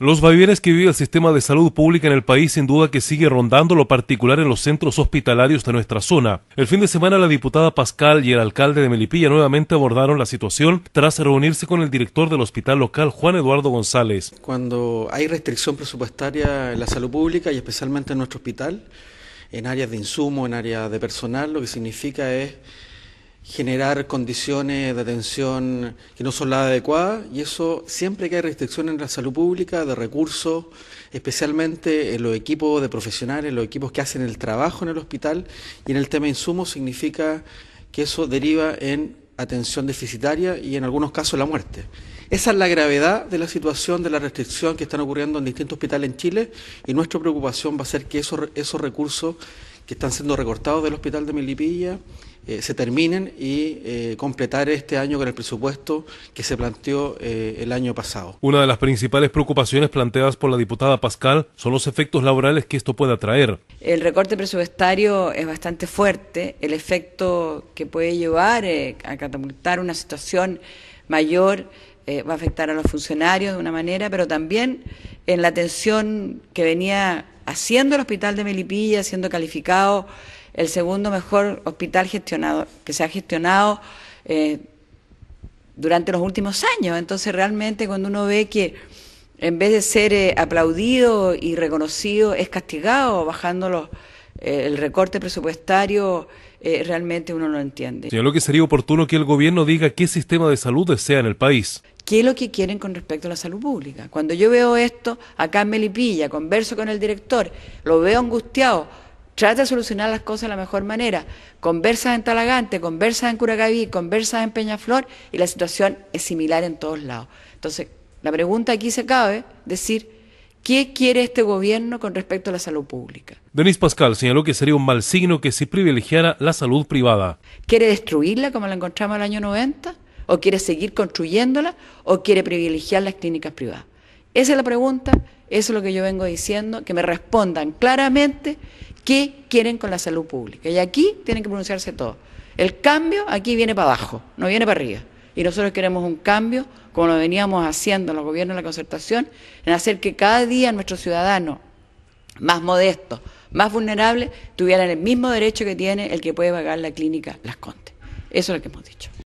Los vaivenes que vive el sistema de salud pública en el país sin duda que sigue rondando lo particular en los centros hospitalarios de nuestra zona. El fin de semana la diputada Pascal y el alcalde de Melipilla nuevamente abordaron la situación tras reunirse con el director del hospital local Juan Eduardo González. Cuando hay restricción presupuestaria en la salud pública y especialmente en nuestro hospital, en áreas de insumo, en áreas de personal, lo que significa es generar condiciones de atención que no son las adecuadas y eso siempre que hay restricciones en la salud pública, de recursos, especialmente en los equipos de profesionales, los equipos que hacen el trabajo en el hospital y en el tema de insumos significa que eso deriva en atención deficitaria y en algunos casos la muerte. Esa es la gravedad de la situación de la restricción que están ocurriendo en distintos hospitales en Chile y nuestra preocupación va a ser que esos, esos recursos que están siendo recortados del hospital de Milipilla eh, se terminen y eh, completar este año con el presupuesto que se planteó eh, el año pasado. Una de las principales preocupaciones planteadas por la diputada Pascal son los efectos laborales que esto pueda traer. El recorte presupuestario es bastante fuerte, el efecto que puede llevar a catapultar una situación mayor va a afectar a los funcionarios de una manera, pero también en la atención que venía haciendo el hospital de Melipilla, siendo calificado el segundo mejor hospital gestionado, que se ha gestionado eh, durante los últimos años. Entonces realmente cuando uno ve que en vez de ser eh, aplaudido y reconocido, es castigado bajando eh, el recorte presupuestario, realmente uno no entiende. yo lo que sería oportuno que el gobierno diga qué sistema de salud desea en el país. ¿Qué es lo que quieren con respecto a la salud pública? Cuando yo veo esto acá en Melipilla, converso con el director, lo veo angustiado Trata de solucionar las cosas de la mejor manera. Conversas en Talagante, conversas en Curacaví, conversas en Peñaflor y la situación es similar en todos lados. Entonces, la pregunta aquí se cabe decir... ¿Qué quiere este gobierno con respecto a la salud pública? Denise Pascal señaló que sería un mal signo que se privilegiara la salud privada. ¿Quiere destruirla como la encontramos en el año 90? ¿O quiere seguir construyéndola? ¿O quiere privilegiar las clínicas privadas? Esa es la pregunta, eso es lo que yo vengo diciendo, que me respondan claramente qué quieren con la salud pública. Y aquí tienen que pronunciarse todo. El cambio aquí viene para abajo, no viene para arriba. Y nosotros queremos un cambio, como lo veníamos haciendo en los gobiernos de la concertación, en hacer que cada día nuestros ciudadanos más modestos, más vulnerables, tuvieran el mismo derecho que tiene el que puede pagar la clínica Las Contes. Eso es lo que hemos dicho.